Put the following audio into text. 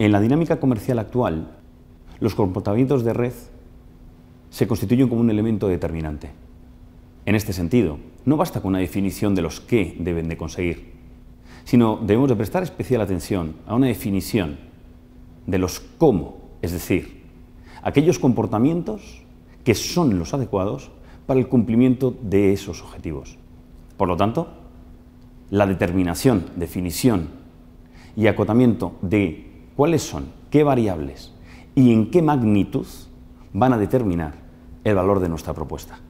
En la dinámica comercial actual, los comportamientos de red se constituyen como un elemento determinante. En este sentido, no basta con una definición de los qué deben de conseguir, sino debemos de prestar especial atención a una definición de los cómo, es decir, aquellos comportamientos que son los adecuados para el cumplimiento de esos objetivos. Por lo tanto, la determinación, definición y acotamiento de cuáles son, qué variables y en qué magnitud van a determinar el valor de nuestra propuesta.